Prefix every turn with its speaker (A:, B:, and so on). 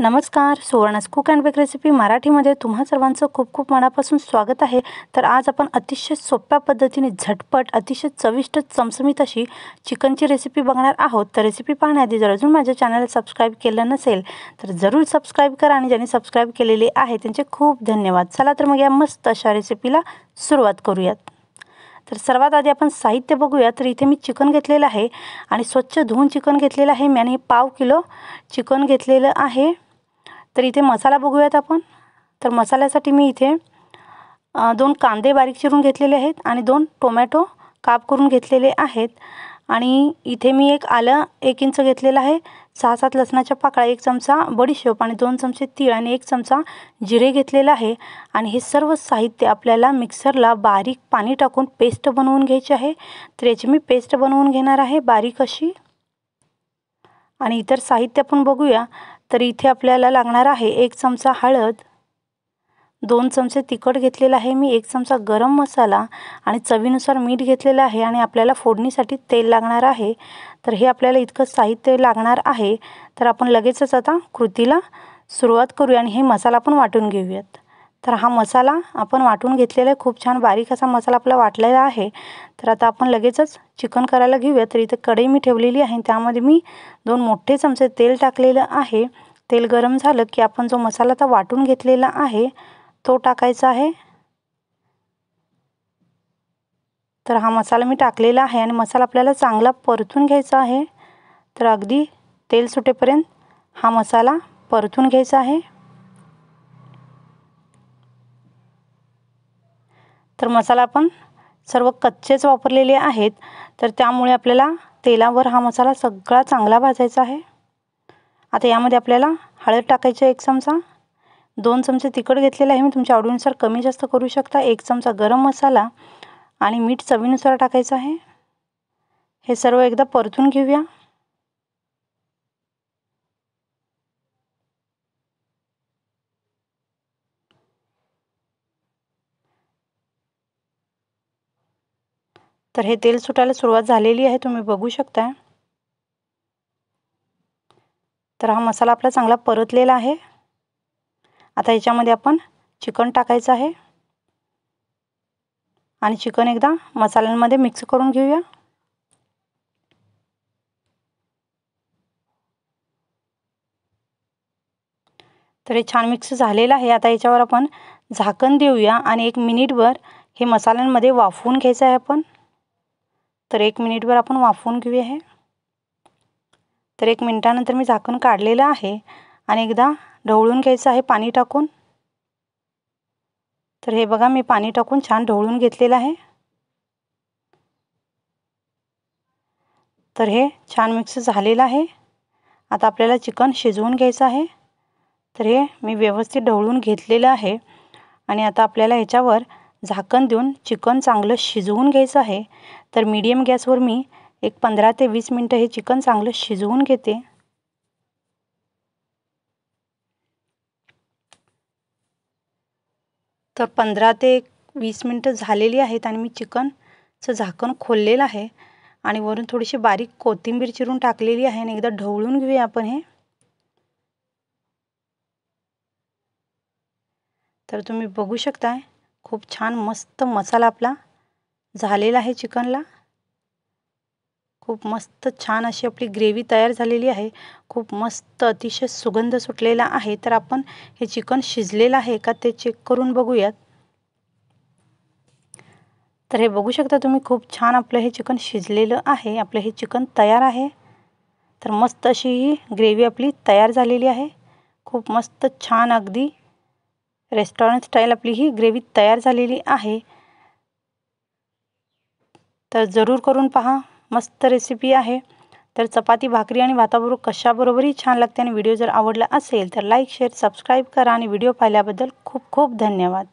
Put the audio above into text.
A: नमस्कार Suvarna's cook and bake recipe मराठीमध्ये तुम्हा सर्वांचं खूप खूप मनापासून स्वागत आहे तर आज आपण अतिशय सोप्या पद्धतीने झटपट अतिशय चविष्ट चमचमीत अशी चिकनची रेसिपी बघणार आहोत तर रेसिपी पाहण्याआधी जर अजून माझ्या चॅनलला सबस्क्राईब केलं नसेल तर जरूर सबस्क्राईब करा आणि ज्यांनी सबस्क्राईब केलेले आहे त्यांचे खूप धन्यवाद चला तर मग या मस्त अशा रेसिपीला सुरुवात करूयात तर सर्वात आधी आपण साहित्य बघूया तर इथे मी चिकन घेतलेलं आहे आणि स्वच्छ धुवून चिकन घेतलेलं आहे मी आणि पाव किलो चिकन घेतलेलं आहे तर इथे मसाला बघूयात आपण तर मसाल्यासाठी मी इथे दोन कांदे बारीक चिरून घेतलेले आहेत आणि दोन टोमॅटो काप करून घेतलेले आहेत आणि इथे मी एक आलं एक इंच घेतलेलं आहे सहा सात लसणाच्या पाकळ्या एक चमचा बडीशेप आणि दोन चमचे तीळ आणि एक चमचा जिरे घेतलेला आहे आणि हे सर्व साहित्य आपल्याला मिक्सरला बारीक पाणी टाकून पेस्ट बनवून घ्यायची आहे तर याची मी पेस्ट बनवून घेणार आहे बारीक अशी आणि इतर साहित्य आपण बघूया तर इथे आपल्याला लागणार आहे एक चमचा हळद दोन चमचे तिखट घेतलेलं आहे मी एक चमचा गरम मसाला आणि चवीनुसार मीठ घेतलेलं आहे आणि आपल्याला फोडणीसाठी तेल लागणार आहे तर हे आपल्याला इतकं साहित्य लागणार आहे तर आपण लगेचच आता कृतीला सुरुवात करूया आणि हे मसाला पण वाटून घेऊयात तर हा मसाला आपण वाटून घेतलेला आहे खूप छान बारीक असा मसाला आपला वाटलेला आहे तर आता आपण लगेचच चिकन करायला घेऊया तर इथे कढई मी ठेवलेली आहे त्यामध्ये मी दोन मोठे चमचे तेल टाकलेलं आहे तेल गरम झालं की आपण जो मसाला आता वाटून घेतलेला आहे तो टाकायचा आहे तर हा मसाला मी टाकलेला आहे आणि मसाला आपल्याला चांगला परतून घ्यायचा आहे तर अगदी तेल सुटेपर्यंत हा मसाला परतून घ्यायचा आहे तर मसाला आपण सर्व कच्चेच वापरलेले आहेत तर त्यामुळे आपल्याला तेलावर हा मसाला सगळा चांगला भाजायचा आहे आता यामध्ये आपल्याला हळद टाकायची एक चमचा दोन चमचे तिखट घेतलेलं आहे मी तुमच्या आवडीनुसार कमी जास्त करू शकता एक चमचा गरम मसाला आणि मीठ चवीनुसार टाकायचं आहे हे सर्व एकदा परतून घेऊया तर हे तेल सुटायला सुरुवात झालेली आहे तुम्ही बघू शकता तर हा मसाला आपला चांगला परतलेला आहे आता याच्यामध्ये आपण चिकन टाकायचं आहे आणि चिकन एकदा मसाल्यांमध्ये मिक्स करून घेऊया तर हे छान मिक्स झालेलं आहे आता याच्यावर आपण झाकण देऊया आणि एक मिनिटभर हे मसाल्यांमध्ये वाफवून घ्यायचं आहे आपण तर एक मिनिटभर आपण वाफवून घेऊ आहे तर एक मिनटानंतर मी झाकण काढलेलं आहे आणि एकदा ढवळून घ्यायचं आहे पाणी टाकून तर हे बघा मी पाणी टाकून छान ढवळून घेतलेलं आहे तर हे छान मिक्स झालेलं आहे आता आपल्याला चिकन शिजवून घ्यायचं आहे तर हे मी व्यवस्थित ढवळून घेतलेलं आहे आणि आता आपल्याला ह्याच्यावर झाकण देऊन चिकन चांगलं शिजवून घ्यायचं आहे तर मीडियम गॅसवर मी एक पंधरा ते वीस मिनटं हे चिकन चांगलं शिजवून घेते तर पंधरा ते वीस मिनटं झालेली आहेत आणि मी चिकनचं झाकण खोललेलं आहे आणि वरून थोडीशी बारीक कोथिंबीर चिरून टाकलेली आहे आणि एकदा ढवळून घेऊया आपण हे तर तुम्ही बघू शकताय खूप छान मस्त मसाला आपला झालेला आहे चिकनला खूप मस्त छान अशी आपली ग्रेव्ही तयार झालेली आहे खूप मस्त अतिशय सुगंध सुटलेला आहे तर आपण हे चिकन शिजलेलं आहे का ते चेक करून बघूयात तर हे बघू शकता तुम्ही खूप छान आपलं हे चिकन शिजलेलं आहे आपलं हे चिकन तयार आहे तर मस्त अशी ही ग्रेव्ही आपली तयार झालेली आहे खूप मस्त छान अगदी रेस्टॉरंट स्टाईल आपली ही ग्रेव्ही तयार झालेली आहे तर जरूर करून पहा मस्त रेसिपी आहे तर चपाती भाकरी आणि भाताबरोबर कशाबरोबरही छान लागते आणि व्हिडिओ जर आवडला असेल तर लाईक शेअर सबस्क्राईब करा आणि व्हिडिओ पाहिल्याबद्दल खूप खूप धन्यवाद